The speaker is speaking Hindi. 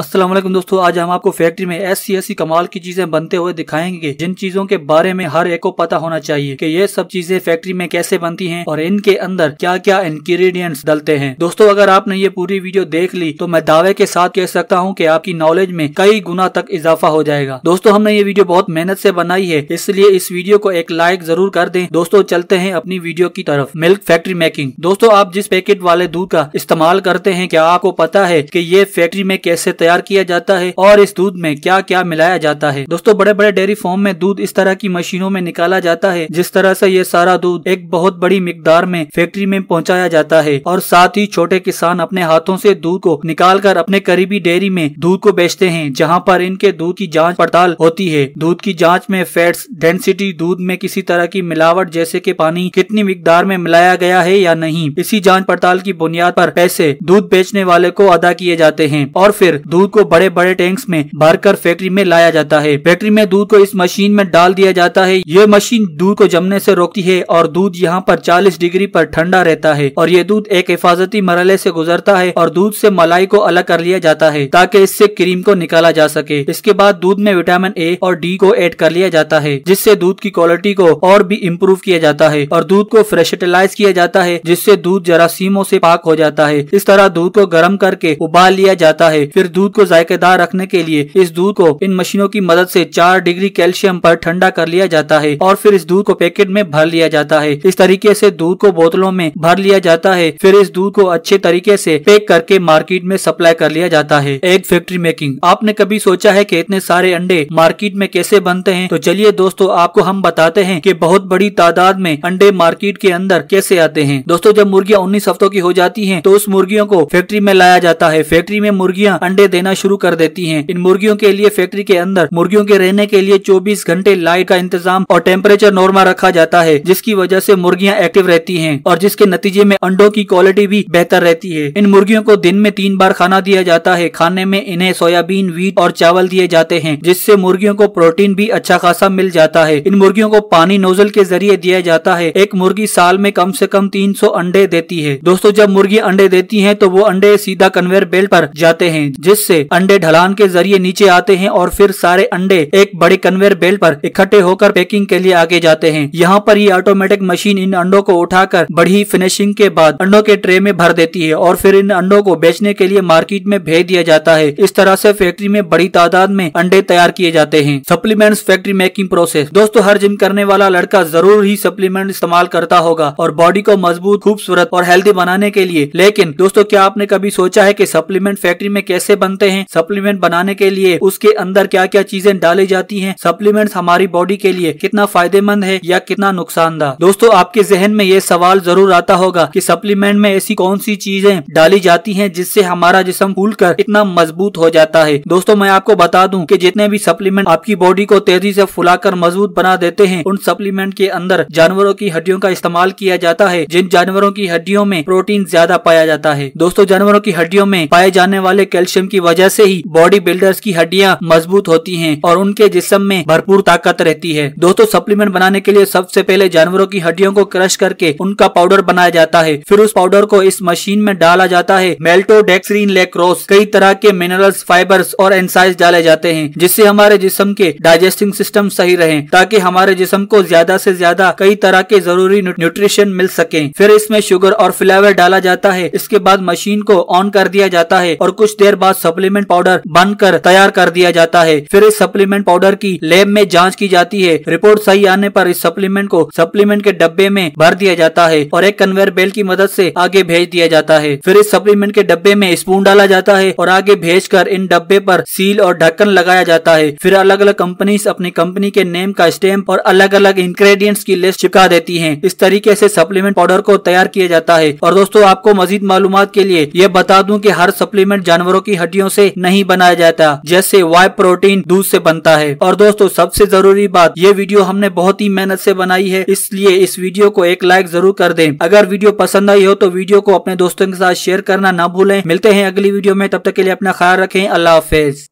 असलम दोस्तों आज हम आपको फैक्ट्री में ऐसी ऐसी कमाल की चीजें बनते हुए दिखाएंगे जिन चीजों के बारे में हर एक को पता होना चाहिए कि ये सब चीजें फैक्ट्री में कैसे बनती हैं और इनके अंदर क्या क्या इंग्रेडिएंट्स डलते हैं दोस्तों अगर आपने ये पूरी वीडियो देख ली तो मैं दावे के साथ कह सकता हूँ की आपकी नॉलेज में कई गुना तक इजाफा हो जाएगा दोस्तों हमने ये वीडियो बहुत मेहनत ऐसी बनाई है इसलिए इस वीडियो को एक लाइक जरूर कर दे दोस्तों चलते हैं अपनी वीडियो की तरफ मिल्क फैक्ट्री मेकिंग दोस्तों आप जिस पैकेट वाले दूध का इस्तेमाल करते हैं क्या आपको पता है की ये फैक्ट्री में कैसे तैयार किया जाता है और इस दूध में क्या क्या मिलाया जाता है दोस्तों बड़े बड़े डेयरी फॉर्म में दूध इस तरह की मशीनों में निकाला जाता है जिस तरह से ये सारा दूध एक बहुत बड़ी मिकदार में फैक्ट्री में पहुँचाया जाता है और साथ ही छोटे किसान अपने हाथों से दूध को निकाल कर अपने करीबी डेयरी में दूध को बेचते हैं जहाँ पर इनके दूध की जाँच पड़ताल होती है दूध की जाँच में फैट्स डेंसिटी दूध में किसी तरह की मिलावट जैसे की पानी कितनी मिकदार में मिलाया गया है या नहीं इसी जाँच पड़ताल की बुनियाद आरोप पैसे दूध बेचने वाले को अदा किए जाते हैं और फिर दूध को बड़े बड़े टैंक्स में भरकर फैक्ट्री में लाया जाता है फैक्ट्री में दूध को इस मशीन में डाल दिया जाता है ये मशीन दूध को जमने से रोकती है और दूध यहाँ पर 40 डिग्री पर ठंडा रहता है और ये दूध एक हिफाजती मरले से गुजरता है और दूध से मलाई को अलग कर लिया जाता है ताकि इससे क्रीम को निकाला जा सके इसके बाद दूध में विटामिन ए और डी को एड कर लिया जाता है जिससे दूध की क्वालिटी को और भी इम्प्रूव किया जाता है और दूध को फ्रेशलाइज किया जाता है जिससे दूध जरासीमों से पाक हो जाता है इस तरह दूध को गर्म करके उबाल लिया जाता है फिर दूध दूध को जायकेदार रखने के लिए इस दूध को इन मशीनों की मदद से चार डिग्री कैल्शियम पर ठंडा कर लिया जाता है और फिर इस दूध को पैकेट में भर लिया जाता है इस तरीके से दूध को बोतलों में भर लिया जाता है फिर इस दूध को अच्छे तरीके से पैक करके मार्केट में सप्लाई कर लिया जाता है एग फैक्ट्री मेकिंग आपने कभी सोचा है कि इतने सारे अंडे मार्केट में कैसे बनते हैं तो चलिए दोस्तों आपको हम बताते हैं कि बहुत बड़ी तादाद में अंडे मार्केट के अंदर कैसे आते हैं दोस्तों जब मुर्गियाँ उन्नीस हफ्तों की हो जाती है तो उस मुर्गियों को फैक्ट्री में लाया जाता है फैक्ट्री में मुर्गियाँ अंडे देना शुरू कर देती है इन मुर्गियों के लिए फैक्ट्री के अंदर मुर्गियों के रहने के लिए चौबीस घंटे लाइट का इंतजाम और टेम्परेचर नॉर्मल रखा जाता है जिसकी वजह ऐसी मुर्गियाँ एक्टिव रहती है और जिसके नतीजे में अंडो की क्वालिटी भी बेहतर रहती है इन मुर्गियों को दिन में तीन बार खाना दिया जाता है खाने में इन्हें सोयाबीन वीट और चावल दिए जाते हैं जिससे मुर्गियों को प्रोटीन भी अच्छा खासा मिल जाता है इन मुर्गियों को पानी नोजल के जरिए दिया जाता है एक मुर्गी साल में कम से कम 300 अंडे देती है दोस्तों जब मुर्गी अंडे देती है तो वो अंडे सीधा कन्वेयर बेल्ट पर जाते हैं जिस से अंडे ढलान के जरिए नीचे आते हैं और फिर सारे अंडे एक बड़े कन्वेयर बेल्ट पर इकट्ठे होकर पैकिंग के लिए आगे जाते हैं यहाँ पर ये ऑटोमेटिक मशीन इन अंडों को उठाकर बड़ी फिनिशिंग के बाद अंडों के ट्रे में भर देती है और फिर इन अंडों को बेचने के लिए मार्केट में भेज दिया जाता है इस तरह से फैक्ट्री में बड़ी तादाद में अंडे तैयार किए जाते हैं सप्लीमेंट्स फैक्ट्री मेकिंग प्रोसेस दोस्तों हर जिम करने वाला लड़का जरूर ही सप्लीमेंट इस्तेमाल करता होगा और बॉडी को मजबूत खूबसूरत और हेल्दी बनाने के लिए लेकिन दोस्तों क्या आपने कभी सोचा है की सप्लीमेंट फैक्ट्री में कैसे बन बनते हैं सप्लीमेंट बनाने के लिए उसके अंदर क्या क्या चीजें डाली जाती हैं सप्लीमेंट्स हमारी बॉडी के लिए कितना फायदेमंद है या कितना नुकसानदार दोस्तों आपके जहन में ये सवाल जरूर आता होगा कि सप्लीमेंट में ऐसी कौन सी चीजें डाली जाती हैं जिससे हमारा जिसम फूल कर इतना मजबूत हो जाता है दोस्तों मैं आपको बता दूं कि जितने भी सप्लीमेंट आपकी बॉडी को तेजी से फुलाकर मजबूत बना देते हैं उन सप्लीमेंट के अंदर जानवरों की हड्डियों का इस्तेमाल किया जाता है जिन जानवरों की हड्डियों में प्रोटीन ज्यादा पाया जाता है दोस्तों जानवरों की हड्डियों में पाए जाने वाले कैल्शियम की वजह से ही बॉडी बिल्डर्स की हड्डियाँ मजबूत होती हैं और उनके जिसम में भरपूर ताकत रहती है दोस्तों सप्लीमेंट बनाने के लिए सबसे पहले जानवरों की हड्डियों को क्रश करके उनका पाउडर बनाया जाता है फिर उस पाउडर को इस मशीन में डाला जाता है डेक्सरीन लेक्रोस कई तरह के मिनरल्स फाइबर्स और एनसाइज डाले जाते हैं जिससे हमारे जिसम के डाइजेस्टिंग सिस्टम सही रहे ताकि हमारे जिसम को ज्यादा ऐसी ज्यादा कई तरह के जरूरी न्यूट्रिशन मिल सके फिर इसमें शुगर और फ्लेवर डाला जाता है इसके बाद मशीन को ऑन कर दिया जाता है और कुछ देर बाद सप्लीमेंट पाउडर बनकर तैयार कर दिया जाता है फिर इस सप्लीमेंट पाउडर की लैब में जाँच की जाती है रिपोर्ट सही आने पर इस सप्लीमेंट को सप्लीमेंट के डब्बे में भर दिया जाता है और एक कन्वेयर बेल्ट की मदद से आगे भेज दिया जाता है फिर इस सप्लीमेंट के डब्बे में स्पून डाला जाता है और आगे भेज कर इन डब्बे पर सील और ढक्कन लगाया जाता है फिर अलग अलग कंपनी अपनी कंपनी के नेम का स्टैम्प और अलग अलग इंग्रेडिएंट्स की लिस्ट चिपका देती है इस तरीके से सप्लीमेंट पाउडर को तैयार किया जाता है और दोस्तों आपको मजीद मालूम के लिए ये बता दूं कि हर सप्लीमेंट जानवरों की हड्डी हड्डियों से नहीं बनाया जाता जैसे वाई प्रोटीन दूध से बनता है और दोस्तों सबसे जरूरी बात ये वीडियो हमने बहुत ही मेहनत से बनाई है इसलिए इस वीडियो को एक लाइक जरूर कर दें अगर वीडियो पसंद आई हो तो वीडियो को अपने दोस्तों के साथ शेयर करना ना भूलें मिलते हैं अगली वीडियो में तब तक के लिए अपना ख्याल रखें अल्लाह हाफिज